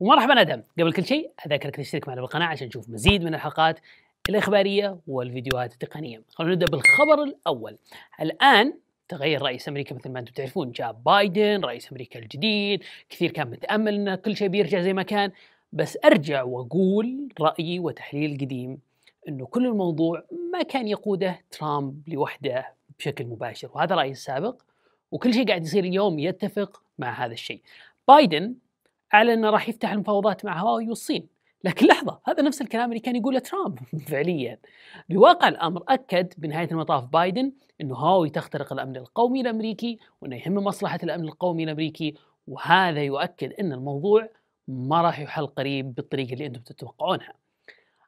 ومرحبا ادهم قبل كل شيء اذكرك تشترك معنا بالقناه عشان تشوف مزيد من الحلقات الاخباريه والفيديوهات التقنيه خلونا نبدا بالخبر الاول الان تغير رئيس امريكا مثل ما انتم تعرفون جاء بايدن رئيس امريكا الجديد كثير كان متامل ان كل شيء بيرجع زي ما كان بس ارجع واقول رايي وتحليل قديم انه كل الموضوع ما كان يقوده ترامب لوحده بشكل مباشر وهذا رايي السابق وكل شيء قاعد يصير اليوم يتفق مع هذا الشيء بايدن على انه راح يفتح المفاوضات مع هواوي والصين لكن لحظة هذا نفس الكلام اللي كان يقوله ترامب فعليا بواقع الأمر أكد بنهاية المطاف بايدن أنه هاوي تخترق الأمن القومي الأمريكي وأنه يهم مصلحة الأمن القومي الأمريكي وهذا يؤكد أن الموضوع ما راح يحل قريب بالطريقة اللي أنتم تتوقعونها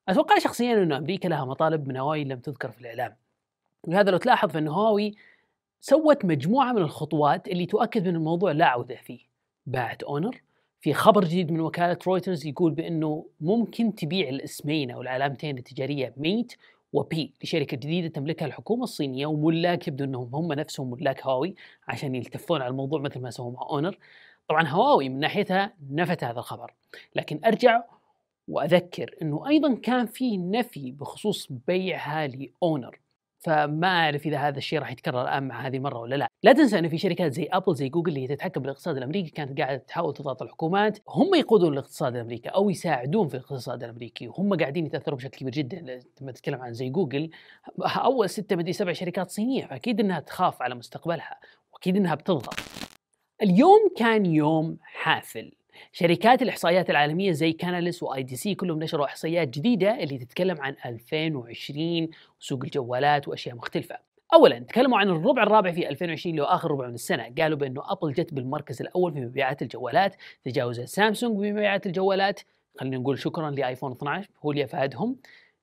أتوقع شخصيا انه أمريكا لها مطالب من هاوي لم تذكر في الإعلام ولهذا لو تلاحظ فإن هاوي سوت مجموعة من الخطوات اللي تؤكد أن الموضوع لا عودة فيه باعت أونر في خبر جديد من وكالة رويترز يقول بأنه ممكن تبيع الاسمين أو العلامتين التجارية ميت وبي لشركة جديدة تملكها الحكومة الصينية وملاك يبدو أنهم هم نفسهم ملاك هواوي عشان يلتفون على الموضوع مثل ما سووا مع أونر طبعا هواوي من ناحيتها نفت هذا الخبر لكن أرجع وأذكر أنه أيضا كان فيه نفي بخصوص بيعها لأونر فما اعرف اذا هذا الشيء راح يتكرر الان مع هذه المره ولا لا لا تنسى انه في شركات زي ابل زي جوجل اللي تتحكم بالاقتصاد الامريكي كانت قاعده تحاول تضغط الحكومات هم يقودون الاقتصاد الامريكي او يساعدون في الاقتصاد الامريكي وهم قاعدين يتاثرون بشكل كبير جدا لما تتكلم عن زي جوجل اول ستة مدري سبع شركات صينيه فاكيد انها تخاف على مستقبلها واكيد انها بتضغط اليوم كان يوم حافل شركات الإحصائيات العالمية زي كاناليس وآي دي سي كلهم نشروا إحصائيات جديدة اللي تتكلم عن 2020 وسوق الجوالات وأشياء مختلفة اولا تكلموا عن الربع الرابع في 2020 اللي هو اخر ربع من السنه قالوا بانه ابل جت بالمركز الاول في مبيعات الجوالات تجاوزت سامسونج بمبيعات الجوالات خلينا نقول شكرا لايفون 12 هو اللي افادهم.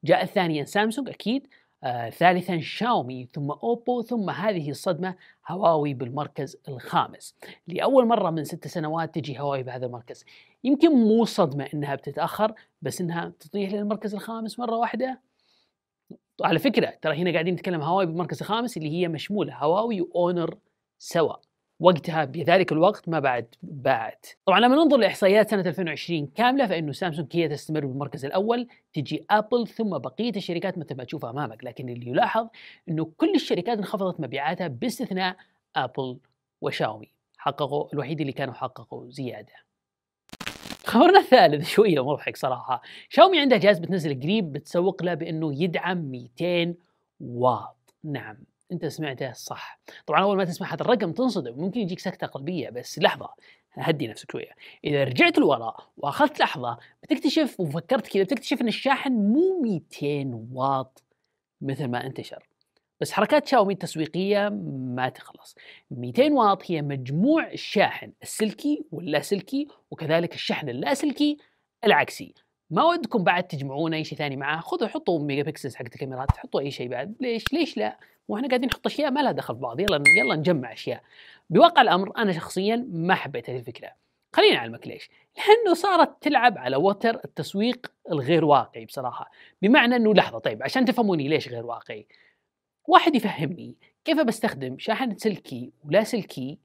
جاء الثانيا سامسونج اكيد آه ثالثا شاومي ثم أوبو ثم هذه الصدمة هواوي بالمركز الخامس لأول مرة من ست سنوات تجي هواوي بهذا المركز يمكن مو صدمة إنها بتتأخر بس إنها تطيح للمركز الخامس مرة واحدة على فكرة ترى هنا قاعدين نتكلم هواوي بالمركز الخامس اللي هي مشمولة هواوي وأونر سوا وقتها بذلك الوقت ما بعد باعت طبعا لما ننظر لاحصائيات سنه 2020 كامله فانه سامسونج هي تستمر بالمركز الاول تجي ابل ثم بقيه الشركات مثل ما تشوف امامك لكن اللي يلاحظ انه كل الشركات انخفضت مبيعاتها باستثناء ابل وشاومي حققوا الوحيد اللي كانوا حققوا زياده خبرنا الثالث شويه مضحك صراحه شاومي عندها جهاز بتنزل قريب بتسوق له بانه يدعم 200 واط نعم انت سمعته صح طبعا اول ما تسمع هذا الرقم تنصدم ممكن يجيك سكته قلبيه بس لحظه هدي نفسك شويه اذا رجعت لورا واخذت لحظه بتكتشف وفكرت كذا بتكتشف ان الشاحن مو 200 واط مثل ما انتشر بس حركات شاومي التسويقية ما تخلص 200 واط هي مجموع الشاحن السلكي واللاسلكي وكذلك الشحن اللاسلكي العكسي ما ودكم بعد تجمعون اي شيء ثاني معاه خذوا حطوا ميجا بكسلز حق الكاميرات حطوا اي شيء بعد ليش ليش لا واحنا قاعدين نحط اشياء ما لها دخل في بعض يلا يلا نجمع اشياء بواقع الامر انا شخصيا ما حبيت هذه الفكره خليني اعلمك ليش لانه صارت تلعب على وتر التسويق الغير واقعي بصراحه بمعنى انه لحظه طيب عشان تفهموني ليش غير واقعي واحد يفهمني كيف بستخدم شاحن سلكي ولاسلكي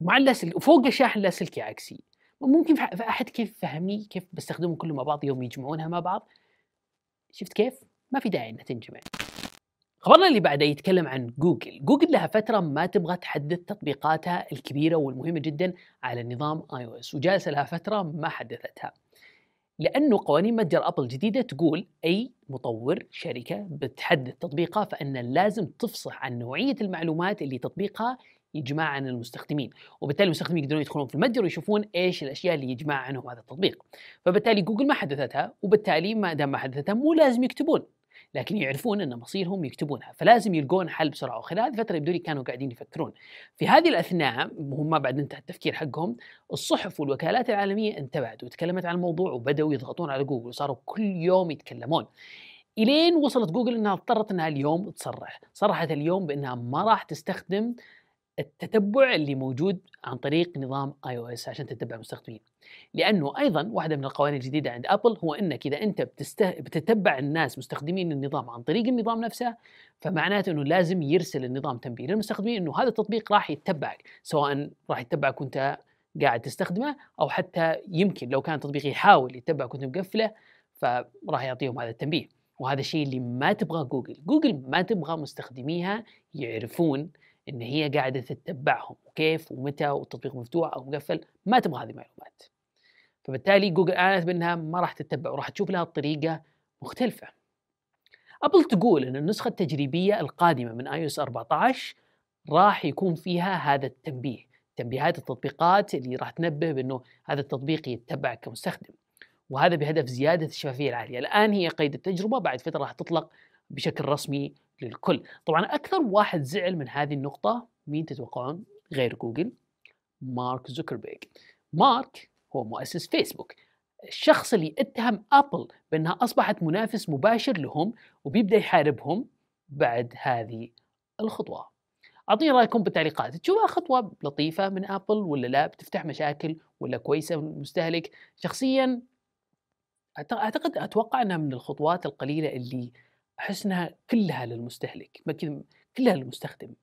مع اللاسلكي وفوق الشاحن لاسلكي عكسي ممكن احد كيف يفهمني كيف بستخدمهم كلهم مع بعض يوم يجمعونها مع بعض شفت كيف ما في داعي انها تنجمع خبرنا اللي بعده يتكلم عن جوجل جوجل لها فترة ما تبغى تحدث تطبيقاتها الكبيرة والمهمة جدا على نظام اي او اس وجالسة لها فترة ما حدثتها لأنه قوانين متجر أبل الجديدة تقول أي مطور شركة بتحدث تطبيقها فإن لازم تفصح عن نوعية المعلومات اللي تطبيقها يجمع عن المستخدمين وبالتالي المستخدمين يقدرون يدخلون في المتجر ويشوفون ايش الاشياء اللي يجمع عنهم هذا التطبيق فبالتالي جوجل ما حدثتها وبالتالي ما دام ما حدثتها مو لازم يكتبون لكن يعرفون ان مصيرهم يكتبونها فلازم يلقون حل بسرعه وخلال هذه الفتره يبدو لي كانوا قاعدين يفكرون في هذه الاثناء هم بعد انتهى التفكير حقهم الصحف والوكالات العالميه انتبهت وتكلمت عن الموضوع وبداوا يضغطون على جوجل وصاروا كل يوم يتكلمون الين وصلت جوجل انها اضطرت انها اليوم تصرح صرحت اليوم بانها ما راح تستخدم التتبع اللي موجود عن طريق نظام اي او اس عشان تتبع المستخدمين لانه ايضا واحده من القوانين الجديده عند ابل هو انك اذا انت بتسته... بتتبع الناس مستخدمين النظام عن طريق النظام نفسه فمعناته انه لازم يرسل النظام تنبيه للمستخدمين انه هذا التطبيق راح يتبعك سواء راح يتبعك وانت قاعد تستخدمه او حتى يمكن لو كان التطبيق يحاول يتبعك وانت مقفله فراح يعطيهم هذا التنبيه وهذا الشيء اللي ما تبغاه جوجل جوجل ما تبغى مستخدميها يعرفون ان هي قاعده تتبعهم وكيف ومتى والتطبيق مفتوح او مقفل ما تبغى هذه المعلومات فبالتالي جوجل اعلنت بانها ما راح تتبع وراح تشوف لها طريقه مختلفه ابل تقول ان النسخه التجريبيه القادمه من اي 14 راح يكون فيها هذا التنبيه تنبيهات التطبيقات اللي راح تنبه بانه هذا التطبيق يتبعك كمستخدم وهذا بهدف زياده الشفافيه العاليه الان هي قيد التجربه بعد فتره راح تطلق بشكل رسمي للكل طبعا اكثر واحد زعل من هذه النقطه مين تتوقعون غير جوجل مارك زوكربيرج مارك هو مؤسس فيسبوك الشخص اللي اتهم ابل بانها اصبحت منافس مباشر لهم وبيبدا يحاربهم بعد هذه الخطوه اعطيني رايكم بالتعليقات تشوفها خطوه لطيفه من ابل ولا لا بتفتح مشاكل ولا كويسه للمستهلك شخصيا اعتقد اتوقع انها من الخطوات القليله اللي احس انها كلها للمستهلك ما كذا كلها للمستخدم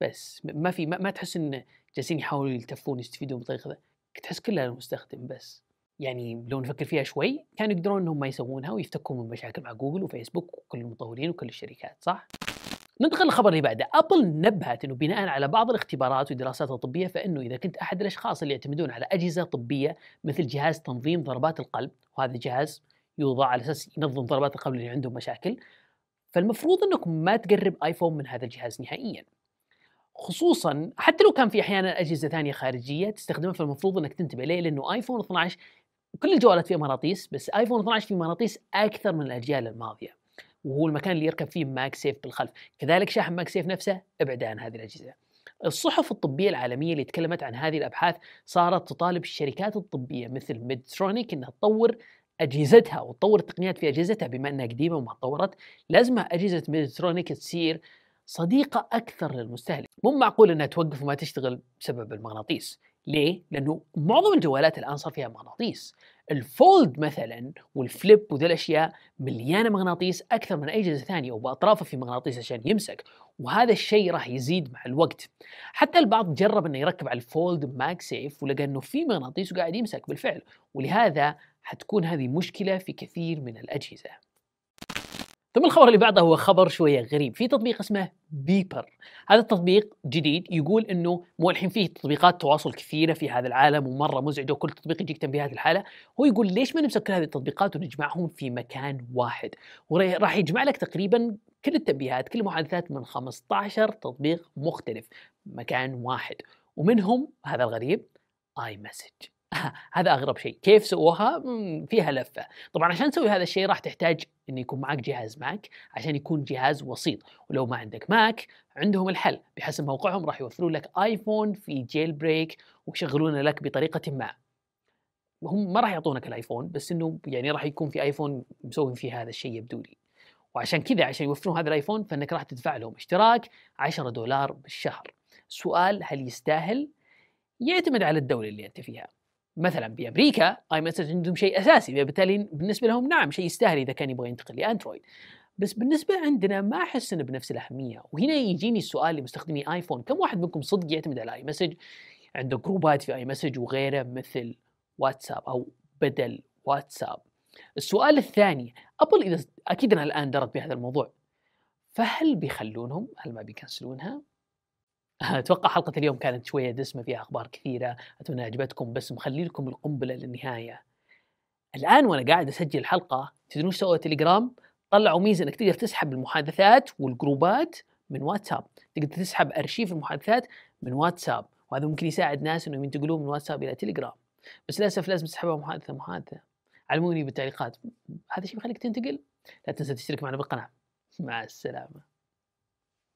بس ما في ما, ما تحس ان جالسين يحاولوا يلتفون يستفيدون بطريقه تحس كلها للمستخدم بس يعني لو نفكر فيها شوي كانوا يقدرون انهم ما يسوونها ويفتكون من مشاكل مع جوجل وفيسبوك وكل المطورين وكل الشركات صح؟ ننتقل للخبر اللي بعده، ابل نبهت انه بناء على بعض الاختبارات والدراسات الطبيه فانه اذا كنت احد الاشخاص اللي يعتمدون على اجهزه طبيه مثل جهاز تنظيم ضربات القلب وهذا جهاز يوضع على اساس ينظم ضربات القلب اللي عندهم مشاكل فالمفروض انكم ما تقرب ايفون من هذا الجهاز نهائيا خصوصا حتى لو كان في احيانا اجهزه ثانيه خارجيه تستخدمها فالمفروض انك تنتبه ليه لانه ايفون 12 كل الجوالات فيها مغناطيس بس ايفون 12 فيه مغناطيس اكثر من الاجيال الماضيه وهو المكان اللي يركب فيه ماك سيف بالخلف كذلك شاحن ماك سيف نفسه ابعد عن هذه الاجهزه الصحف الطبية العالمية اللي تكلمت عن هذه الأبحاث صارت تطالب الشركات الطبية مثل ميدترونيك أنها تطور اجهزتها وتطور التقنيات في اجهزتها بما انها قديمه وما تطورت لازم اجهزه ميزترونيك تصير صديقه اكثر للمستهلك مو معقول انها توقف وما تشتغل بسبب المغناطيس ليه؟ لانه معظم الجوالات الان صار فيها مغناطيس الفولد مثلا والفليب وذي الاشياء مليانه مغناطيس اكثر من اي جهاز ثاني وباطرافه في مغناطيس عشان يمسك وهذا الشيء راح يزيد مع الوقت حتى البعض جرب انه يركب على الفولد ماك سيف ولقى انه في مغناطيس وقاعد يمسك بالفعل ولهذا حتكون هذه مشكلة في كثير من الأجهزة ثم الخبر اللي بعده هو خبر شوية غريب في تطبيق اسمه بيبر هذا التطبيق جديد يقول انه مو الحين فيه تطبيقات تواصل كثيره في هذا العالم ومره مزعجه وكل تطبيق يجيك تنبيهات الحاله هو يقول ليش ما نمسك كل هذه التطبيقات ونجمعهم في مكان واحد وراح يجمع لك تقريبا كل التنبيهات كل المحادثات من 15 تطبيق مختلف مكان واحد ومنهم هذا الغريب اي مسج هذا اغرب شيء كيف سووها فيها لفه طبعا عشان تسوي هذا الشيء راح تحتاج ان يكون معك جهاز ماك عشان يكون جهاز وسيط ولو ما عندك ماك عندهم الحل بحسب موقعهم راح يوفروا لك ايفون في جيل بريك ويشغلونه لك بطريقه ما هم ما راح يعطونك الايفون بس انه يعني راح يكون في ايفون مسوي فيه هذا الشيء يبدو لي وعشان كذا عشان يوفرون هذا الايفون فانك راح تدفع لهم اشتراك 10 دولار بالشهر سؤال هل يستاهل يعتمد على الدوله اللي انت فيها مثلا بامريكا اي مسج عندهم شيء اساسي فبالتالي بالنسبه لهم نعم شيء يستاهل اذا كان يبغى ينتقل لاندرويد بس بالنسبه عندنا ما احس انه بنفس الاهميه وهنا يجيني السؤال لمستخدمي ايفون كم واحد منكم صدق يعتمد على اي مسج عنده جروبات في اي مسج وغيره مثل واتساب او بدل واتساب السؤال الثاني ابل اذا اكيد انها الان درت بهذا الموضوع فهل بيخلونهم هل ما بيكنسلونها اتوقع حلقه اليوم كانت شويه دسمه فيها اخبار كثيره اتمنى عجبتكم بس مخلي لكم القنبله للنهايه الان وانا قاعد اسجل الحلقه تدرون ايش سووا تليجرام طلعوا ميزه انك تقدر تسحب المحادثات والجروبات من واتساب تقدر تسحب ارشيف المحادثات من واتساب وهذا ممكن يساعد ناس انهم ينتقلون من واتساب الى تليجرام بس للاسف لازم تسحبها محادثه محادثه علموني بالتعليقات هذا الشيء بيخليك تنتقل لا تنسى تشترك معنا بالقناه مع السلامه